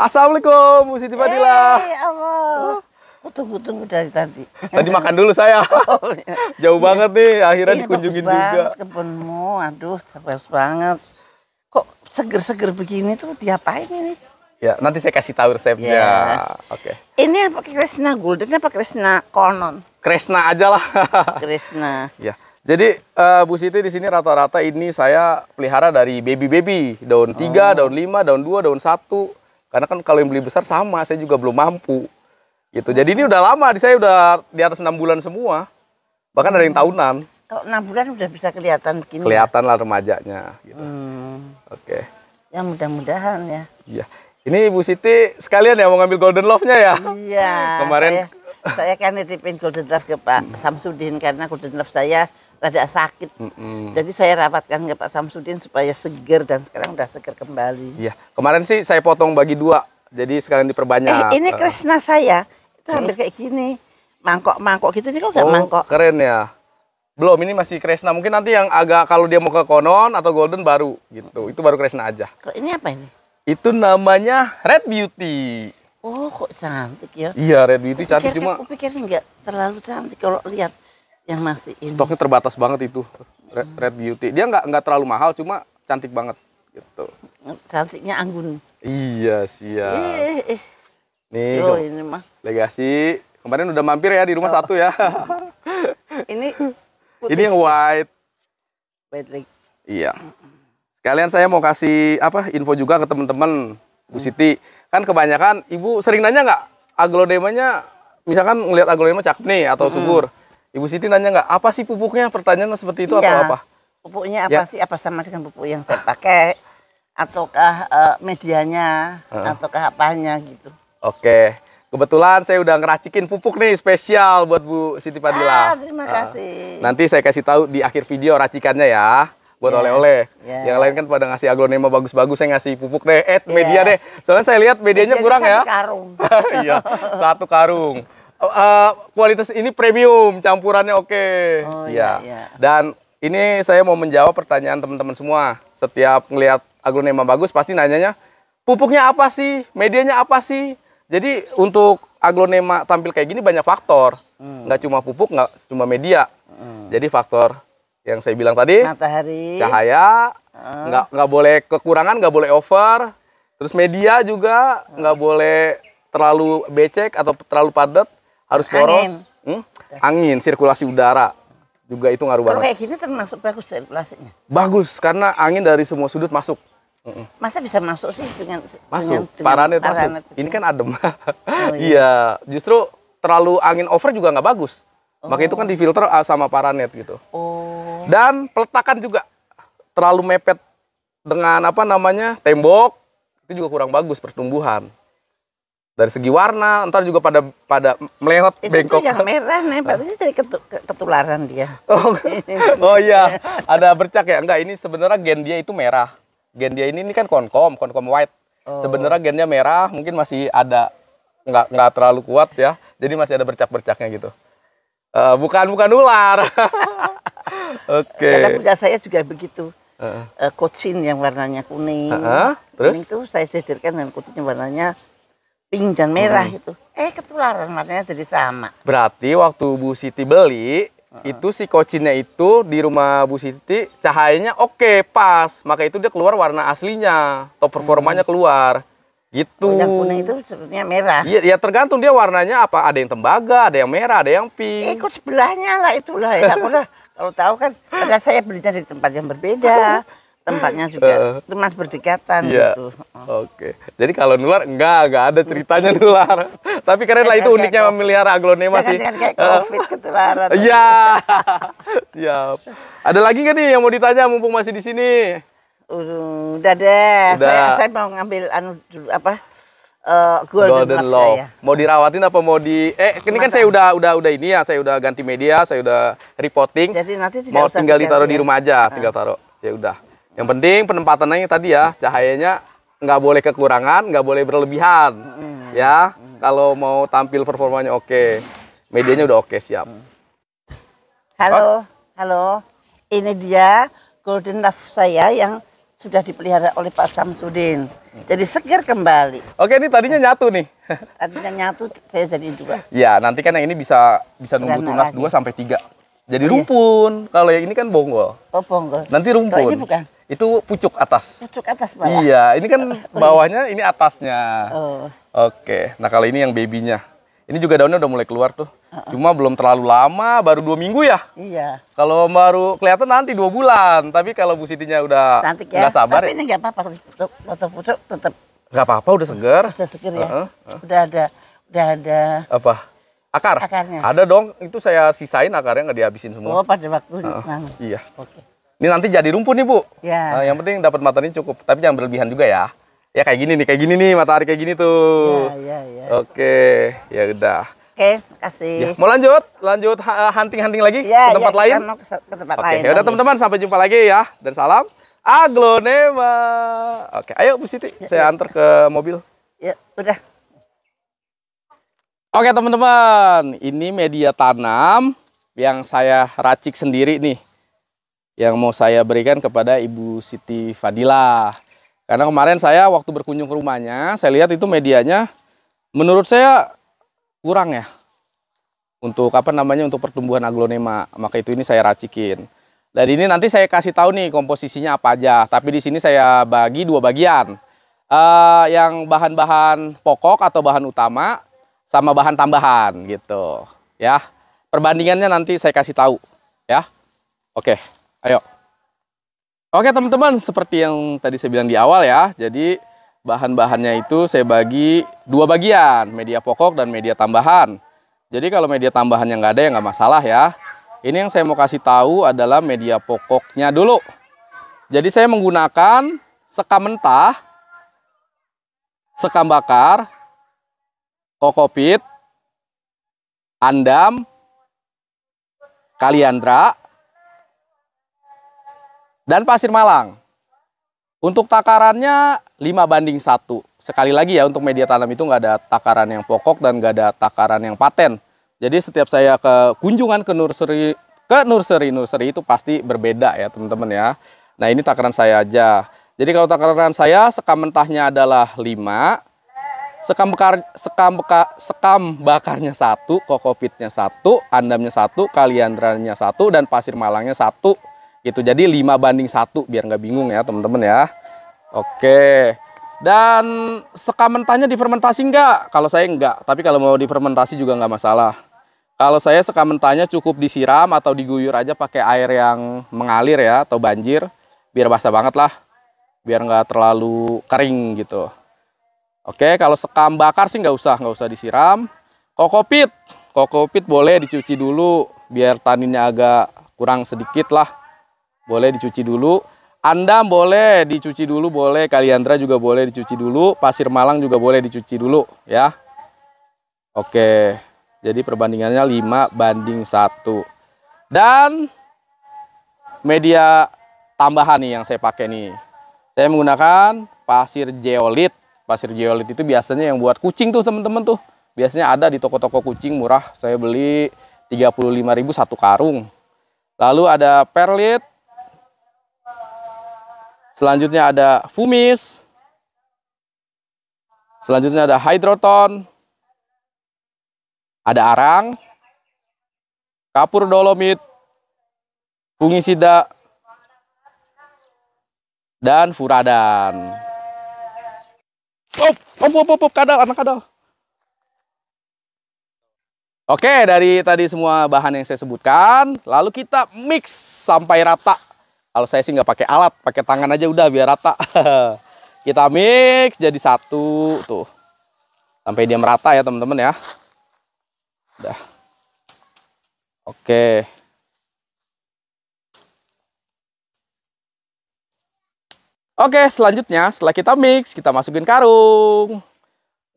Assalamualaikum Bu Siti Fadila. Hey, Allah. Tunggu-tunggu dari tadi. Tadi makan dulu saya. Oh, iya. Jauh iya. banget nih, akhirnya iya, dikunjungin juga. Kebunmu, aduh, bagus banget. Kok seger-seger begini tuh diapain ini? Ya, nanti saya kasih tahu resepnya. Yeah. Oke. Okay. Ini apa Kresna Golden apa Kresna Konon? Kresna aja lah. Kresna. Ya. Jadi uh, Bu Siti di sini rata-rata ini saya pelihara dari baby-baby, daun 3, oh. daun 5, daun 2, daun 1 karena kan kalau yang beli besar sama, saya juga belum mampu. Gitu. Jadi ini udah lama, saya udah di atas enam bulan semua. Bahkan ada yang tahunan. Kalau enam bulan udah bisa kelihatan begini. Kelihatan lah remajanya. Gitu. Hmm. Oke. Okay. Ya mudah-mudahan ya. Iya. Ini ibu Siti sekalian ya mau ngambil golden love-nya ya. Iya. Kemarin saya, saya kan nitipin golden love ke Pak Samsudin karena golden love saya rada sakit. Mm -mm. Jadi saya rapatkan ke Pak Samsudin supaya seger dan sekarang udah seger kembali. Iya, kemarin sih saya potong bagi dua, jadi sekarang diperbanyak. Eh, ini eh. Krishna saya itu hampir kayak gini, mangkok-mangkok gitu nih kok gak oh, mangkok. Keren ya. Belum, ini masih Kresna. Mungkin nanti yang agak kalau dia mau ke Konon atau Golden baru gitu. Itu baru Kresna aja. Kok ini apa ini? Itu namanya Red Beauty. Oh, kok cantik ya? Iya, Red Beauty cantik cuma. Aku pikir nggak terlalu cantik kalau lihat yang masih ini. Stoknya terbatas banget itu Red, hmm. Red Beauty. Dia nggak nggak terlalu mahal, cuma cantik banget gitu. Cantiknya anggun. Iya siap. Nih Yo, ini mah. legasi. Kemarin udah mampir ya di rumah oh. satu ya. ini putih. ini yang white. White leg. Iya. Sekalian saya mau kasih apa info juga ke teman-teman Bu hmm. Siti. Kan kebanyakan ibu sering nanya nggak aglodemanya misalkan ngelihat aglodema cakep nih atau hmm. subur. Ibu Siti nanya nggak apa sih pupuknya? Pertanyaan seperti itu iya. atau apa? Pupuknya apa ya. sih? Apa sama dengan pupuk yang saya pakai? Ataukah uh, medianya? Uh. Ataukah apanya gitu? Oke. Kebetulan saya udah ngeracikin pupuk nih spesial buat Bu Siti Padilla. Ah, terima ah. kasih. Uh, nanti saya kasih tahu di akhir video racikannya ya buat iya, oleh-oleh. Yeah, yeah. Yang lain kan pada ngasih aglonema bagus-bagus, saya ngasih pupuk deh, eh yeah. media deh. Soalnya saya lihat medianya media kurang ya. Satu Karung. Iya, satu karung uh, kualitas ini premium, campurannya oke. Okay. Oh, ya. Iya, iya. Dan ini saya mau menjawab pertanyaan teman-teman semua. Setiap ngelihat aglonema bagus pasti nanyanya pupuknya apa sih, medianya apa sih. Jadi untuk aglonema tampil kayak gini banyak faktor. Hmm. Nggak cuma pupuk, nggak cuma media. Hmm. Jadi faktor yang saya bilang tadi, matahari, cahaya, hmm. nggak nggak boleh kekurangan, nggak boleh over. Terus media juga nggak boleh terlalu becek atau terlalu padat harus poros angin, hmm? angin sirkulasi udara juga itu ngaruh banget. Kalau kayak gini termasuk bagus sirkulasinya. Bagus karena angin dari semua sudut masuk. Mm Masa bisa masuk sih dengan masuk paranet, paranet masuk. Ini kan adem. Oh, iya. iya, justru terlalu angin over juga nggak bagus. Oh. Makanya itu kan oh. difilter ah, sama paranet gitu. Oh. Dan peletakan juga terlalu mepet dengan apa namanya tembok itu juga kurang bagus pertumbuhan dari segi warna ntar juga pada pada melehot itu bengkok yang merah nih pasti dari ketularan dia oh, oh iya ada bercak ya enggak ini sebenarnya gen dia itu merah gen dia ini ini kan konkom konkom white oh. sebenarnya gennya merah mungkin masih ada nggak nggak terlalu kuat ya jadi masih ada bercak bercaknya gitu uh, bukan bukan ular oke okay. karena saya juga begitu uh -uh. Eh, kucing yang warnanya kuning uh -uh. terus itu saya cederkan dengan kucing yang warnanya pink dan merah hmm. itu. Eh ketularan warnanya jadi sama. Berarti waktu Bu Siti beli hmm. itu si kocinnya itu di rumah Bu Siti cahayanya oke okay, pas, maka itu dia keluar warna aslinya, top performanya hmm. keluar. Gitu. Oh, yang kuning itu sebenarnya merah. Iya, ya tergantung dia warnanya apa. Ada yang tembaga, ada yang merah, ada yang pink. Eh, ikut sebelahnya lah itulah ya. Aku lah kalau tahu kan, karena saya belinya di tempat yang berbeda. tempatnya eh, juga eh. itu mas berdekatan iya. gitu. Oh. Oke. Jadi kalau nular enggak, enggak ada ceritanya nular. Tapi karena lah itu uniknya memelihara aglonema sih. Jangan kayak Covid ketularan. Iya. Siap. Ada lagi nggak nih yang mau ditanya mumpung masih di sini? Udah deh. Udah. Saya, saya mau ngambil anu apa? Uh, golden, golden love. Saya. Mau dirawatin apa mau di eh ini kan saya udah udah udah ini ya, saya udah ganti media, saya udah reporting. Jadi nanti tidak mau tinggal ditaruh ya. di rumah aja, uh. tinggal taruh. Ya udah. Yang penting penempatannya tadi ya, cahayanya nggak boleh kekurangan, nggak boleh berlebihan. Hmm. Ya, kalau mau tampil performanya oke, medianya udah oke siap. Halo, oh. halo. Ini dia golden love saya yang sudah dipelihara oleh Pak Samsudin. Hmm. Jadi segar kembali. Oke, ini tadinya hmm. nyatu nih. Tadinya nyatu, saya jadi dua. Ya, nanti kan yang ini bisa bisa nunggu tunas lagi. dua sampai tiga. Jadi oh, iya. rumpun. Iya. Kalau yang ini kan bonggol. Oh, bonggol. Nanti rumpun. Kalau ini bukan. Itu pucuk atas. Pucuk atas bawah. Iya, ini kan oh, iya. bawahnya ini atasnya. Oh. Oke. Nah, kalau ini yang babynya. Ini juga daunnya udah mulai keluar tuh. Uh-uh. Cuma belum terlalu lama, baru dua minggu ya. Iya. Kalau baru kelihatan nanti dua bulan. Tapi kalau Bu Sitinya udah Cantik ya. Gak sabar. Tapi ya. ini nggak apa-apa. foto pucuk tetap. Nggak apa-apa, udah seger. Udah seger ya. Uh-uh. Uh. Udah ada, udah ada. Apa? Akar. Akarnya. Ada dong. Itu saya sisain akarnya nggak dihabisin semua. Oh, pada waktu uh-uh. Iya. Oke. Okay. Ini nanti jadi rumput nih bu. Ya. Nah, yang penting dapat matahari cukup, tapi jangan berlebihan juga ya. Ya kayak gini nih, kayak gini nih matahari kayak gini tuh. Ya, ya, ya. Oke, ya udah. Oke, kasih. Ya, mau lanjut, lanjut hunting-hunting lagi ya, ke tempat ya, lain. Mau ke tempat Oke, lain. Oke, ya udah teman-teman sampai jumpa lagi ya dan salam aglonema. Oke, ayo Bu Siti, ya, saya ya. antar ke mobil. Ya, udah. Oke teman-teman, ini media tanam yang saya racik sendiri nih yang mau saya berikan kepada Ibu Siti Fadila. Karena kemarin saya waktu berkunjung ke rumahnya, saya lihat itu medianya menurut saya kurang ya. Untuk apa namanya untuk pertumbuhan aglonema, maka itu ini saya racikin. Dan ini nanti saya kasih tahu nih komposisinya apa aja. Tapi di sini saya bagi dua bagian. Uh, yang bahan-bahan pokok atau bahan utama sama bahan tambahan gitu ya. Perbandingannya nanti saya kasih tahu ya. Oke. Okay. Ayo. Oke teman-teman, seperti yang tadi saya bilang di awal ya. Jadi bahan-bahannya itu saya bagi dua bagian, media pokok dan media tambahan. Jadi kalau media tambahan yang nggak ada ya nggak masalah ya. Ini yang saya mau kasih tahu adalah media pokoknya dulu. Jadi saya menggunakan sekam mentah, sekam bakar, kokopit, andam, kaliandra, dan Pasir Malang. Untuk takarannya 5 banding 1. Sekali lagi ya untuk media tanam itu nggak ada takaran yang pokok dan nggak ada takaran yang paten. Jadi setiap saya ke kunjungan ke nursery ke nursery nursery itu pasti berbeda ya teman-teman ya. Nah ini takaran saya aja. Jadi kalau takaran saya sekam mentahnya adalah 5 sekam bekar sekam beka, sekam bakarnya satu, kokopitnya satu, andamnya satu, kaliandranya satu, dan pasir malangnya satu gitu jadi 5 banding satu biar nggak bingung ya teman-teman ya oke dan sekamentanya mentahnya difermentasi nggak kalau saya nggak tapi kalau mau difermentasi juga nggak masalah kalau saya sekamentanya mentahnya cukup disiram atau diguyur aja pakai air yang mengalir ya atau banjir biar basah banget lah biar nggak terlalu kering gitu oke kalau sekam bakar sih nggak usah nggak usah disiram kokopit kokopit boleh dicuci dulu biar taninnya agak kurang sedikit lah boleh dicuci dulu. anda boleh dicuci dulu, boleh. Kaliandra juga boleh dicuci dulu. Pasir Malang juga boleh dicuci dulu ya. Oke, jadi perbandingannya 5 banding 1. Dan media tambahan nih yang saya pakai nih. Saya menggunakan pasir geolit Pasir geolit itu biasanya yang buat kucing tuh teman-teman tuh. Biasanya ada di toko-toko kucing murah. Saya beli 35.000 satu karung. Lalu ada perlit Selanjutnya ada fumis. Selanjutnya ada hidroton. Ada arang. Kapur dolomit. Fungisida. Dan furadan. Oh, pop, pop, pop, kadal, anak kadal. Oke, dari tadi semua bahan yang saya sebutkan, lalu kita mix sampai rata. Kalau saya sih nggak pakai alat, pakai tangan aja udah biar rata. Kita mix jadi satu tuh. Sampai dia merata ya teman-teman ya. Udah. Oke. Oke, selanjutnya setelah kita mix, kita masukin karung.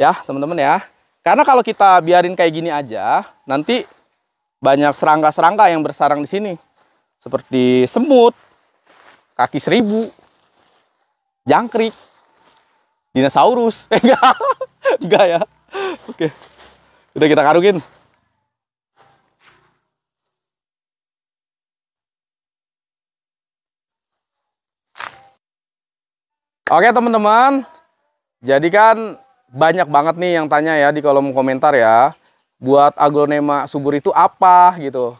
Ya, teman-teman ya. Karena kalau kita biarin kayak gini aja, nanti banyak serangga-serangga yang bersarang di sini. Seperti semut, kaki seribu, jangkrik, dinosaurus. enggak, enggak ya. Oke, udah kita karungin. Oke teman-teman, jadi kan banyak banget nih yang tanya ya di kolom komentar ya. Buat aglonema subur itu apa gitu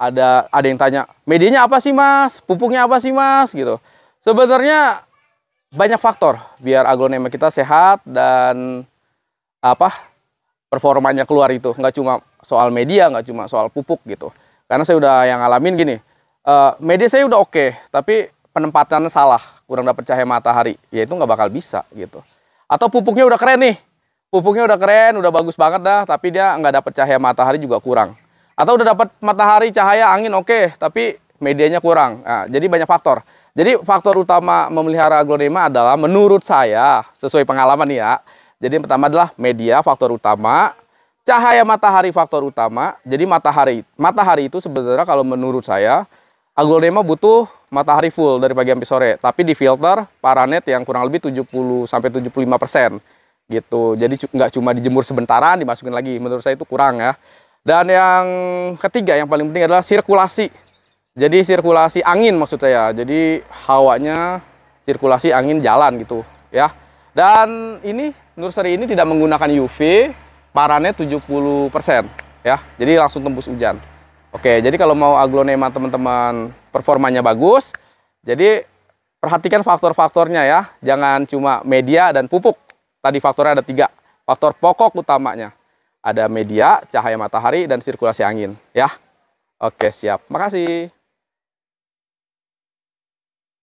ada ada yang tanya medianya apa sih mas pupuknya apa sih mas gitu sebenarnya banyak faktor biar aglonema kita sehat dan apa performanya keluar itu nggak cuma soal media nggak cuma soal pupuk gitu karena saya udah yang ngalamin gini uh, media saya udah oke okay, tapi penempatan salah kurang dapat cahaya matahari ya itu nggak bakal bisa gitu atau pupuknya udah keren nih pupuknya udah keren udah bagus banget dah tapi dia nggak dapat cahaya matahari juga kurang atau udah dapat matahari, cahaya, angin oke, okay, tapi medianya kurang. Nah, jadi banyak faktor. Jadi faktor utama memelihara aglonema adalah menurut saya sesuai pengalaman ya. Jadi yang pertama adalah media faktor utama, cahaya matahari faktor utama. Jadi matahari matahari itu sebenarnya kalau menurut saya aglonema ah, butuh matahari full dari pagi sampai sore, tapi di filter paranet yang kurang lebih 70 sampai 75 persen gitu. Jadi nggak cuma dijemur sebentaran dimasukin lagi, menurut saya itu kurang ya. Dan yang ketiga yang paling penting adalah sirkulasi. Jadi sirkulasi angin maksud saya. Jadi hawanya sirkulasi angin jalan gitu ya. Dan ini nursery ini tidak menggunakan UV, parannya 70% ya. Jadi langsung tembus hujan. Oke, jadi kalau mau aglonema teman-teman performanya bagus, jadi perhatikan faktor-faktornya ya. Jangan cuma media dan pupuk. Tadi faktornya ada tiga. Faktor pokok utamanya ada media, cahaya matahari, dan sirkulasi angin. Ya, oke siap. Makasih.